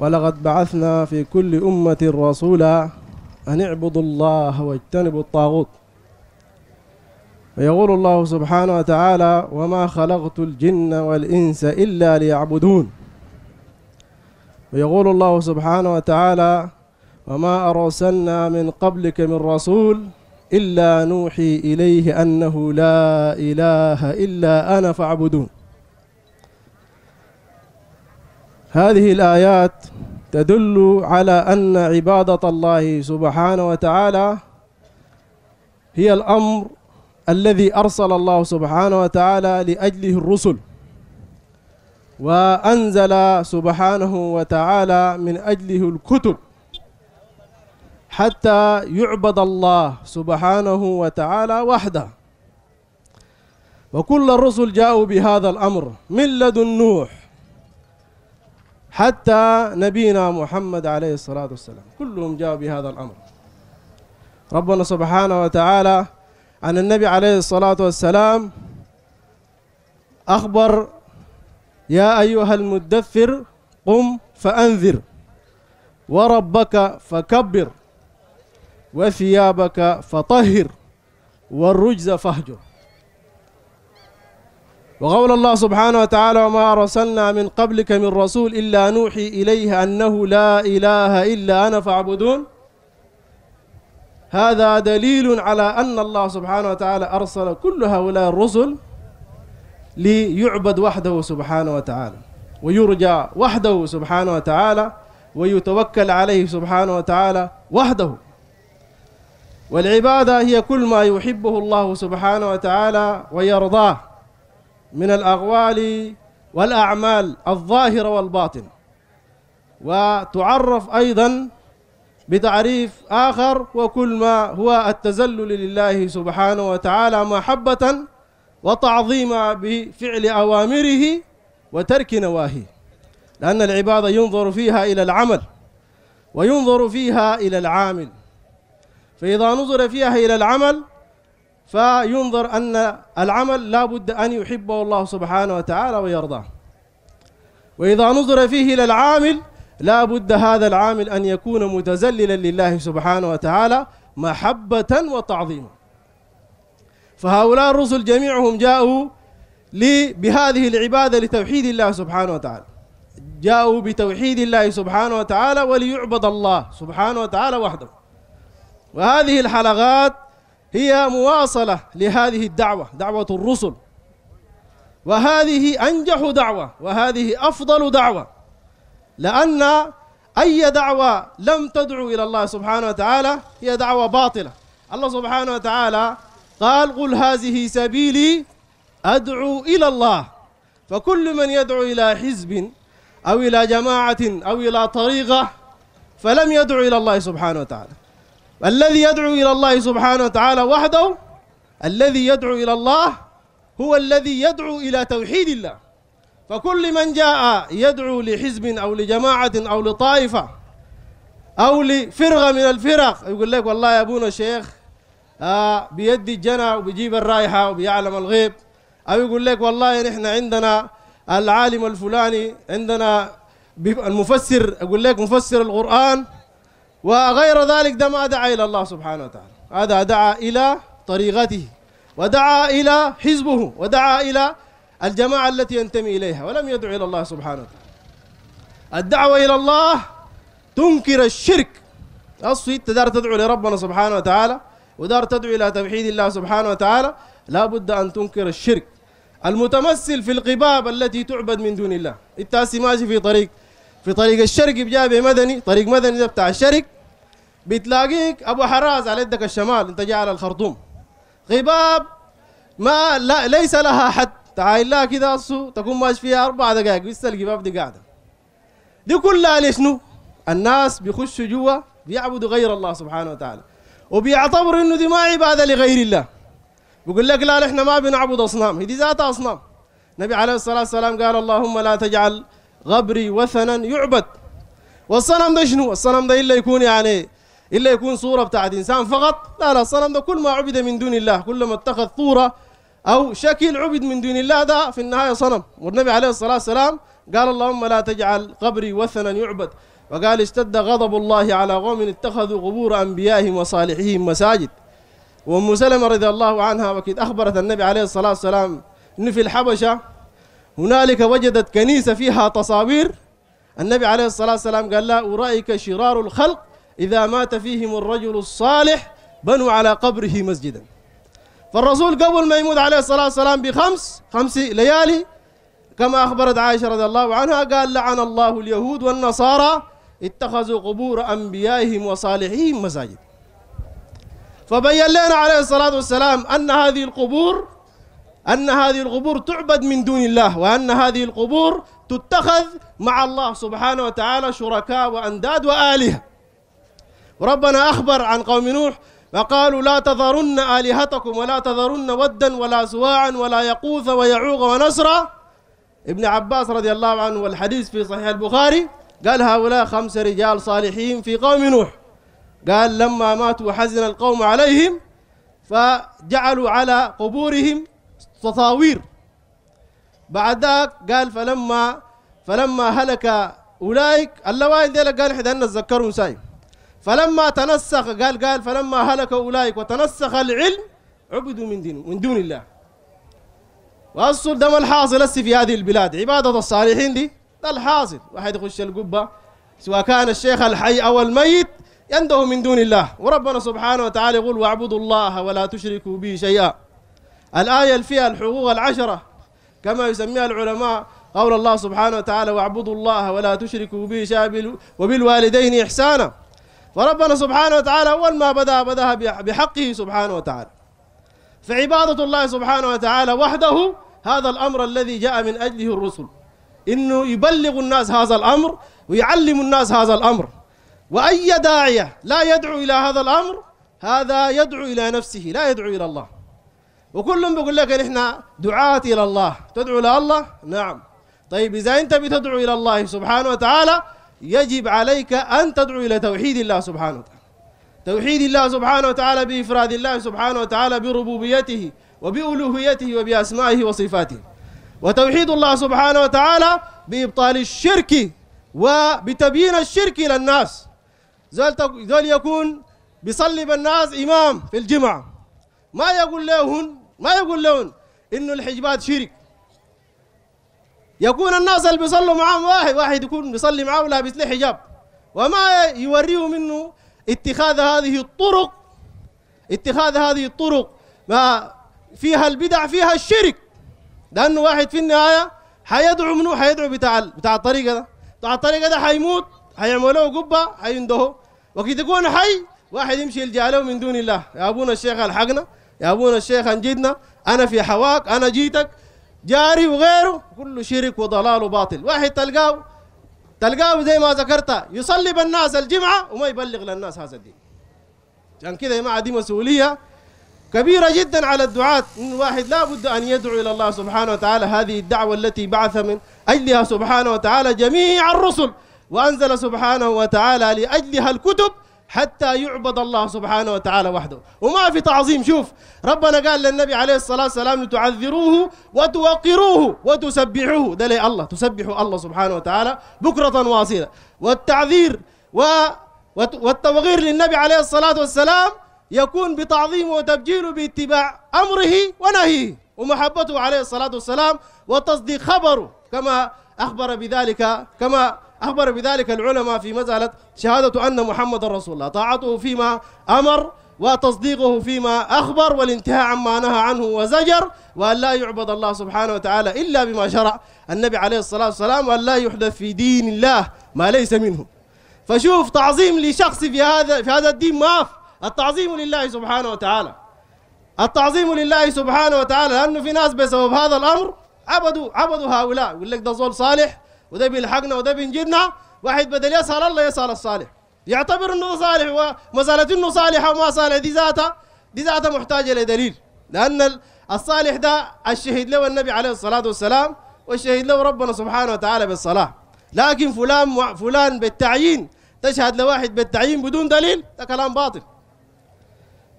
ولقد بعثنا في كل أمة رسولا أن اعبدوا الله واجتنبوا الطاغوت ويقول الله سبحانه وتعالى وما خلقت الجن والإنس إلا ليعبدون ويقول الله سبحانه وتعالى وما أرسلنا من قبلك من رسول إلا نوحي إليه أنه لا إله إلا أنا فاعبدون هذه الآيات تدل على أن عبادة الله سبحانه وتعالى هي الأمر الذي أرسل الله سبحانه وتعالى لأجله الرسل وأنزل سبحانه وتعالى من أجله الكتب حتى يعبد الله سبحانه وتعالى وحده وكل الرسل جاءوا بهذا الأمر من لدن نوح حتى نبينا محمد عليه الصلاة والسلام كلهم جاءوا بهذا الأمر ربنا سبحانه وتعالى عن النبي عليه الصلاة والسلام أخبر يا أيها المدثر قم فأنذر وربك فكبر وثيابك فطهر والرجز فاهجر وقول الله سبحانه وتعالى وما أرسلنا من قبلك من رسول إلا نوحي إليه أنه لا إله إلا أنا فاعبدون هذا دليل على أن الله سبحانه وتعالى أرسل كل هؤلاء الرسل ليعبد وحده سبحانه وتعالى ويرجى وحده سبحانه وتعالى ويتوكل عليه سبحانه وتعالى وحده والعبادة هي كل ما يحبه الله سبحانه وتعالى ويرضاه من الأغوال والأعمال الظاهرة والباطن وتعرف أيضا بتعريف آخر وكل ما هو التزلل لله سبحانه وتعالى محبة وتعظيما بفعل أوامره وترك نواهيه لأن العبادة ينظر فيها إلى العمل وينظر فيها إلى العامل فإذا نظر فيها إلى العمل فينظر أن العمل لا بد أن يحبه الله سبحانه وتعالى ويرضاه وإذا نظر فيه إلى العامل لا بد هذا العامل أن يكون متذللا لله سبحانه وتعالى محبة وتعظيما فهؤلاء الرسل جميعهم جاءوا بهذه العبادة لتوحيد الله سبحانه وتعالى جاءوا بتوحيد الله سبحانه وتعالى وليعبد الله سبحانه وتعالى وحده وهذه الحلقات هي مواصلة لهذه الدعوة دعوة الرسل وهذه أنجح دعوة وهذه أفضل دعوة لأن أي دعوة لم تدعو إلى الله سبحانه وتعالى هي دعوة باطلة الله سبحانه وتعالى قال قل هذه سبيلي أدعو إلى الله فكل من يدعو إلى حزب أو إلى جماعة أو إلى طريقة فلم يدعو إلى الله سبحانه وتعالى الذي يدعو إلى الله سبحانه وتعالى وحده الذي يدعو إلى الله هو الذي يدعو إلى توحيد الله فكل من جاء يدعو لحزب أو لجماعة أو لطائفة أو لفرقة من الفرق يقول لك والله يا أبونا الشيخ آه بيدي الجنة وبيجيب الرائحة وبيعلم الغيب أو يقول لك والله نحن عندنا العالم الفلاني عندنا المفسر أقول لك مفسر القرآن وغير ذلك ده ما دعا إلى الله سبحانه وتعالى هذا دعا إلى طريقته ودعا إلى حزبه ودعا إلى الجماعة التي ينتمي إليها ولم يدعو إلى الله سبحانه وتعالى الدعوة إلى الله تنكر الشرك اصلي أنت دار تدعو لربنا سبحانه وتعالى ودار تدعو إلى توحيد الله سبحانه وتعالى لا بد أن تنكر الشرك المتمثل في القباب التي تعبد من دون الله أنت ماشي في طريق في طريق الشرق بجابه مدني طريق مدني ده بتاع الشرق بتلاقيك ابو حراز على يدك الشمال انت جاي على الخرطوم غباب ما لا ليس لها حد تعايل كذا كده تكون ماشي فيها اربع دقائق لسه القباب دي قاعده دي كلها لشنو؟ الناس بيخشوا جوا بيعبدوا غير الله سبحانه وتعالى وبيعتبروا انه دي ما عباده لغير الله بيقول لك لا نحن ما بنعبد اصنام هي دي ذاتها اصنام النبي عليه الصلاه والسلام قال اللهم لا تجعل غبري وثنا يعبد والصنم ده شنو الصنم ده إلا يكون يعني إلا يكون صورة بتاعت إنسان فقط لا لا الصنم ده كل ما عبد من دون الله كل ما اتخذ صورة أو شكل عبد من دون الله ده في النهاية صنم والنبي عليه الصلاة والسلام قال اللهم لا تجعل قبري وثنا يعبد وقال اشتد غضب الله على قوم اتخذوا قبور أنبيائهم وصالحهم مساجد وأم سلمة رضي الله عنها وكيد أخبرت النبي عليه الصلاة والسلام أنه في الحبشة هنالك وجدت كنيسة فيها تصاوير النبي عليه الصلاة والسلام قال لا أولئك شرار الخلق إذا مات فيهم الرجل الصالح بنوا على قبره مسجدا فالرسول قبل ما يموت عليه الصلاة والسلام بخمس خمس ليالي كما أخبرت عائشة رضي الله عنها قال لعن الله اليهود والنصارى اتخذوا قبور أنبيائهم وصالحيهم مساجد فبين لنا عليه الصلاة والسلام أن هذه القبور أن هذه القبور تعبد من دون الله وأن هذه القبور تتخذ مع الله سبحانه وتعالى شركاء وأنداد وآلهة ربنا أخبر عن قوم نوح فقالوا لا تذرن آلهتكم ولا تذرن ودا ولا سواعا ولا يقوث ويعوق ونسرا ابن عباس رضي الله عنه والحديث في صحيح البخاري قال هؤلاء خمس رجال صالحين في قوم نوح قال لما ماتوا وحزن القوم عليهم فجعلوا على قبورهم تصاوير بعد ذاك قال فلما فلما هلك أولئك اللوائل ذلك قال إحنا تذكروا ساي فلما تنسخ قال قال فلما هلك أولئك وتنسخ العلم عبدوا من دين من دون الله وأصل ده الحاصل هسه في هذه البلاد عبادة الصالحين دي ده الحاصل واحد يخش القبة سواء كان الشيخ الحي أو الميت ينده من دون الله وربنا سبحانه وتعالى يقول واعبدوا الله ولا تشركوا به شيئا الآية اللي فيها الحقوق العشرة كما يسميها العلماء قول الله سبحانه وتعالى واعبدوا الله ولا تشركوا به شيئا وبالوالدين إحسانا فربنا سبحانه وتعالى أول ما بدأ بدأ بحقه سبحانه وتعالى فعبادة الله سبحانه وتعالى وحده هذا الأمر الذي جاء من أجله الرسل إنه يبلغ الناس هذا الأمر ويعلم الناس هذا الأمر وأي داعية لا يدعو إلى هذا الأمر هذا يدعو إلى نفسه لا يدعو إلى الله وكلهم بيقول لك احنا دعاة الى الله تدعو الى الله نعم طيب اذا انت بتدعو الى الله سبحانه وتعالى يجب عليك ان تدعو الى توحيد الله سبحانه وتعالى توحيد الله سبحانه وتعالى بافراد الله سبحانه وتعالى بربوبيته وبالوهيته وباسمائه وصفاته وتوحيد الله سبحانه وتعالى بابطال الشرك وبتبيين الشرك للناس زول يكون بيصلي بالناس امام في الجمعه ما يقول لهم ما يقول لهم انه الحجبات شرك يكون الناس اللي بيصلوا معاهم واحد واحد يكون بيصلي معاه لابس له حجاب وما يوريهم انه اتخاذ هذه الطرق اتخاذ هذه الطرق ما فيها البدع فيها الشرك لانه واحد في النهايه حيدعو منو حيدعو بتاع بتاع الطريقه ده بتاع الطريقه ده حيموت حيعملوه قبه حيندهوا وكي تكون حي واحد يمشي يلجا من دون الله يا ابونا الشيخ الحقنا يا أبونا الشيخ أنجدنا أنا في حواك أنا جيتك جاري وغيره كله شرك وضلال وباطل واحد تلقاه تلقاه زي ما ذكرت يصلي بالناس الجمعة وما يبلغ للناس هذا الدين عشان كده يا جماعة دي مسؤولية كبيرة جدا على الدعاة إن واحد لا بد أن يدعو إلى الله سبحانه وتعالى هذه الدعوة التي بعث من أجلها سبحانه وتعالى جميع الرسل وأنزل سبحانه وتعالى لأجلها الكتب حتى يعبد الله سبحانه وتعالى وحده وما في تعظيم شوف ربنا قال للنبي عليه الصلاة والسلام لتعذروه وتوقروه وتسبحوه ده لي الله تسبحوا الله سبحانه وتعالى بكرة واصيلة والتعذير و والتوغير للنبي عليه الصلاة والسلام يكون بتعظيمه وتبجيله باتباع أمره ونهيه ومحبته عليه الصلاة والسلام وتصديق خبره كما أخبر بذلك كما أخبر بذلك العلماء في مسألة شهادة أن محمد رسول الله طاعته فيما أمر وتصديقه فيما أخبر والانتهاء عما نهى عنه وزجر وأن لا يعبد الله سبحانه وتعالى إلا بما شرع النبي عليه الصلاة والسلام وأن لا يحدث في دين الله ما ليس منه فشوف تعظيم لشخص في هذا في هذا الدين ما التعظيم لله سبحانه وتعالى التعظيم لله سبحانه وتعالى لأنه في ناس بسبب هذا الأمر عبدوا عبدوا هؤلاء يقول لك ده زول صالح وده بيلحقنا وده بينجبنا واحد بدل يسأل الله يسأل الصالح يعتبر انه صالح ومسألة انه صالح وما صالح دي ذاتها دي ذاتها محتاجة لدليل لأن الصالح ده الشهيد له النبي عليه الصلاة والسلام والشهيد له ربنا سبحانه وتعالى بالصلاة لكن فلان فلان بالتعيين تشهد لواحد بالتعيين بدون دليل ده كلام باطل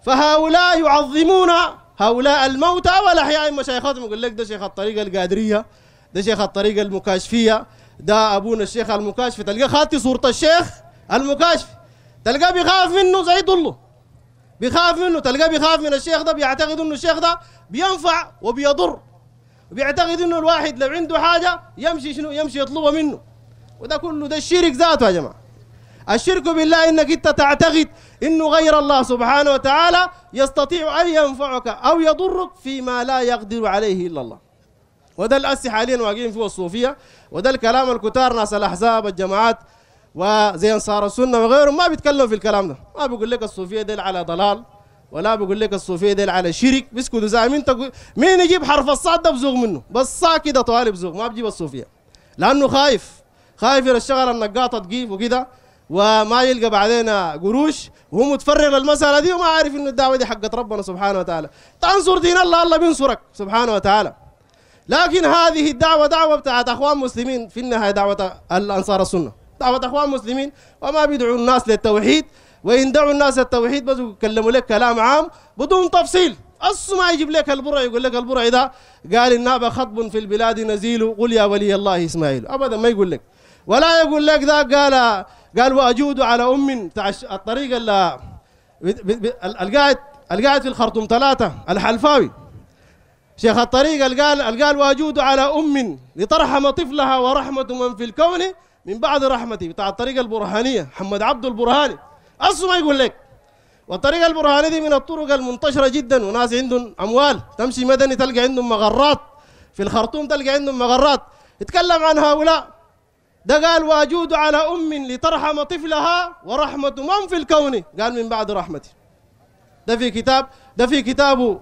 فهؤلاء يعظمون هؤلاء الموتى والأحياء مشايخاتهم يقول لك ده شيخ الطريقة القادرية ده شيخ الطريقة المكاشفية ده ابونا الشيخ المكاشف تلقى خاطي صوره الشيخ المكاشف تلقى بيخاف منه زي ضله بيخاف منه تلقى بيخاف من الشيخ ده بيعتقد انه الشيخ ده بينفع وبيضر بيعتقد انه الواحد لو عنده حاجه يمشي شنو يمشي يطلبها منه وده كله ده الشرك ذاته يا جماعه الشرك بالله انك انت تعتقد انه غير الله سبحانه وتعالى يستطيع ان ينفعك او يضرك فيما لا يقدر عليه الا الله وده الأسي حاليا واقعين فيه الصوفية وده الكلام الكتار ناس الأحزاب الجماعات وزي أنصار السنة وغيرهم ما بيتكلموا في الكلام ده ما بيقول لك الصوفية دي على ضلال ولا بيقول لك الصوفية دي على شرك بيسكتوا زي مين تقول مين يجيب حرف الصاد ده بزوغ منه بس صا كده طالب بزوغ ما بجيب الصوفية لأنه خايف خايف الشغل النقاطة تجيب وكده وما يلقى بعدين قروش وهو متفرغ للمسألة دي وما عارف إنه الدعوة دي حقت ربنا سبحانه وتعالى تنصر دين الله الله بينصرك سبحانه وتعالى لكن هذه الدعوة دعوة بتاعت أخوان مسلمين في النهاية دعوة الأنصار السنة دعوة أخوان مسلمين وما بيدعوا الناس للتوحيد وإن دعوا الناس للتوحيد بس يكلموا لك كلام عام بدون تفصيل اصل ما يجيب لك البرع يقول لك البرع ده قال النابة خطب في البلاد نزيل قل يا ولي الله إسماعيل أبدا ما يقول لك ولا يقول لك ذا قال قال وأجود على أم الطريق القاعد القاعد في الخرطوم ثلاثة الحلفاوي شيخ الطريق قال قال واجود على ام لترحم طفلها ورحمه من في الكون من بعد رحمتي بتاع الطريقه البرهانيه محمد عبد البرهاني اصله ما يقول لك والطريقه البرهانيه دي من الطرق المنتشره جدا وناس عندهم اموال تمشي مدني تلقى عندهم مغرات في الخرطوم تلقى عندهم مغرات يتكلم عن هؤلاء ده قال واجود على ام لترحم طفلها ورحمه من في الكون قال من بعد رحمتي ده في كتاب ده في كتابه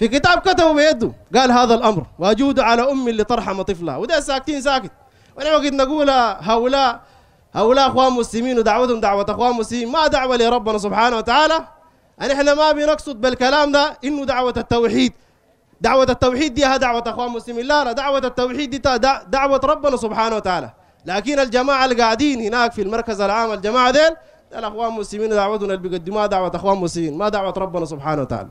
في كتاب كتبه بيده قال هذا الامر واجود على ام اللي طرحم طفلها وده ساكتين ساكت وانا وقت نقول هؤلاء هؤلاء اخوان مسلمين ودعوتهم دعوه اخوان مسلمين ما دعوه لربنا سبحانه وتعالى ان احنا ما بنقصد بالكلام ده انه دعوه التوحيد دعوه التوحيد دي دعوه اخوان مسلمين لا لا دعوه التوحيد دي دعوه ربنا سبحانه وتعالى لكن الجماعه اللي قاعدين هناك في المركز العام الجماعه ديل الاخوان المسلمين دعوتنا اللي بيقدموها دعوه اخوان مسلمين ما دعوه ربنا سبحانه وتعالى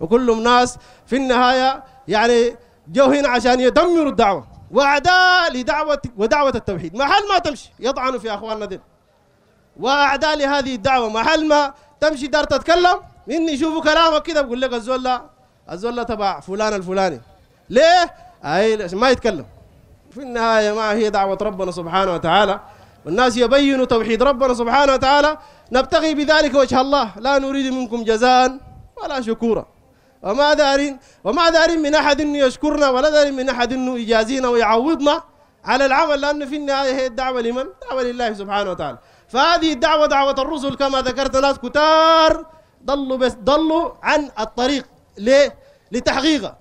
وكلهم ناس في النهاية يعني جو هنا عشان يدمروا الدعوة وأعداء لدعوة ودعوة التوحيد محل ما تمشي يطعنوا في أخواننا دين وأعداء لهذه الدعوة محل ما تمشي دار تتكلم إني يشوفوا كلامك كده بقول لك الزول لا الزول لا تبع فلان الفلاني ليه؟ أي ما يتكلم في النهاية ما هي دعوة ربنا سبحانه وتعالى والناس يبينوا توحيد ربنا سبحانه وتعالى نبتغي بذلك وجه الله لا نريد منكم جزاء ولا شكورا وما دارين وما دارين من أحد إنه يشكرنا ولا دارين من أحد إنه يجازينا ويعوضنا على العمل لأنه في النهاية هي الدعوة لمن؟ دعوة لله سبحانه وتعالى فهذه الدعوة دعوة الرسل كما ذكرت ناس كتار ضلوا بس ضلوا عن الطريق ليه؟ لتحقيقه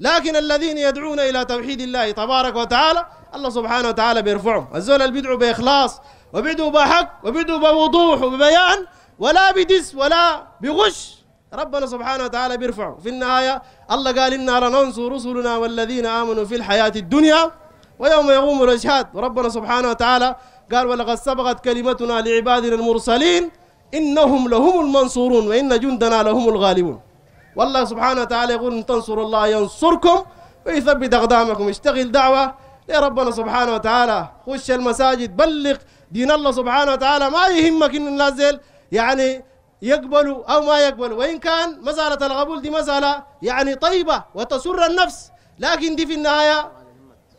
لكن الذين يدعون إلى توحيد الله تبارك وتعالى الله سبحانه وتعالى بيرفعهم الزول اللي بيدعو بإخلاص وبيدعو بحق وبيدعو بوضوح وببيان ولا بدس ولا بغش ربنا سبحانه وتعالى بيرفعه في النهاية الله قال إنا لننصر رسلنا والذين آمنوا في الحياة الدنيا ويوم يقوم الأشهاد وربنا سبحانه وتعالى قال ولقد سبقت كلمتنا لعبادنا المرسلين إنهم لهم المنصورون وإن جندنا لهم الغالبون والله سبحانه وتعالى يقول إن تنصروا الله ينصركم ويثبت أقدامكم اشتغل دعوة لربنا سبحانه وتعالى خش المساجد بلغ دين الله سبحانه وتعالى ما يهمك إنه نازل يعني يقبل أو ما يقبل وإن كان مسألة القبول دي مسألة يعني طيبة وتسر النفس لكن دي في النهاية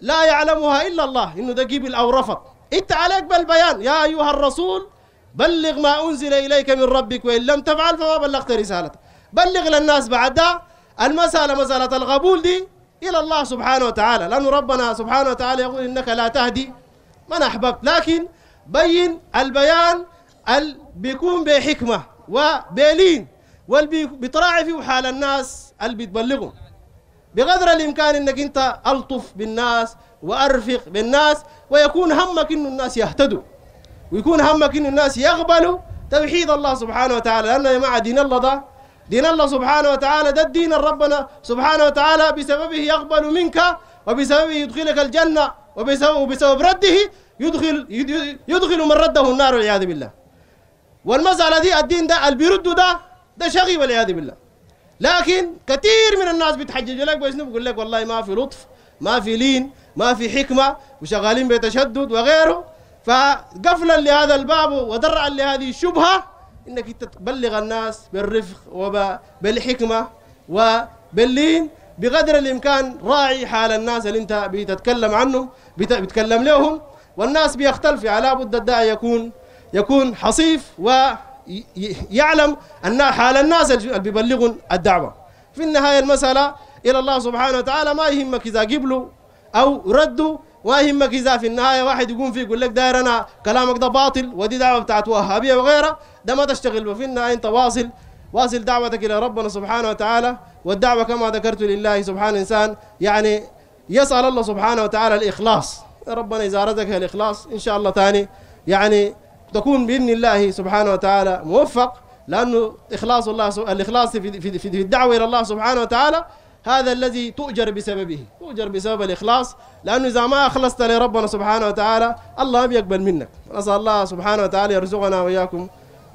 لا يعلمها إلا الله إنه ده قبل أو رفض أنت عليك بالبيان يا أيها الرسول بلغ ما أنزل إليك من ربك وإن لم تفعل فما بلغت رسالته بلغ للناس بعد ده المسألة مسألة القبول دي إلى الله سبحانه وتعالى لأن ربنا سبحانه وتعالى يقول إنك لا تهدي من أحببت لكن بين البيان بيكون بحكمة وبيلين واللي بتراعي في حال الناس اللي بتبلغهم بقدر الامكان انك انت الطف بالناس وارفق بالناس ويكون همك انه الناس يهتدوا ويكون همك انه الناس يقبلوا توحيد الله سبحانه وتعالى لان يا جماعه دين الله ده دين الله سبحانه وتعالى ده الدين ربنا سبحانه وتعالى بسببه يقبل منك وبسببه يدخلك الجنه وبسبب رده يدخل يدخل من رده النار والعياذ بالله والمسألة دي الدين ده اللي بيردوا ده ده شغي والعياذ بالله لكن كثير من الناس بتحجج لك بيشنو بيقول لك والله ما في لطف ما في لين ما في حكمة وشغالين بتشدد وغيره فقفلا لهذا الباب ودرعا لهذه الشبهة انك انت تبلغ الناس بالرفق وبالحكمة وباللين بقدر الامكان راعي حال الناس اللي انت بتتكلم عنه بتتكلم لهم والناس بيختلف على يعني بد الداعي يكون يكون حصيف ويعلم ان حال الناس اللي بيبلغون الدعوة في النهاية المسألة إلى الله سبحانه وتعالى ما يهمك إذا قبلوا أو ردوا ويهمك يهمك إذا في النهاية واحد يقوم فيه يقول لك داير أنا كلامك ده باطل ودي دعوة بتاعت وهابية وغيرها ده ما تشتغل في النهاية أنت واصل واصل دعوتك إلى ربنا سبحانه وتعالى والدعوة كما ذكرت لله سبحانه الإنسان يعني يسأل الله سبحانه وتعالى الإخلاص ربنا إذا أردك الإخلاص إن شاء الله ثاني يعني تكون باذن الله سبحانه وتعالى موفق لانه اخلاص الله الاخلاص في... في... الدعوه الى الله سبحانه وتعالى هذا الذي تؤجر بسببه تؤجر بسبب الإخلاص لأنه إذا ما أخلصت لربنا سبحانه وتعالى الله بيقبل منك نسأل الله سبحانه وتعالى يرزقنا وإياكم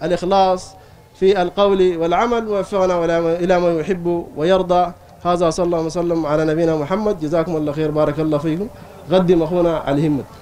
الإخلاص في القول والعمل ووفقنا إلى ما يحب ويرضى هذا صلى الله وسلم على نبينا محمد جزاكم الله خير بارك الله فيكم قدم أخونا على الهمة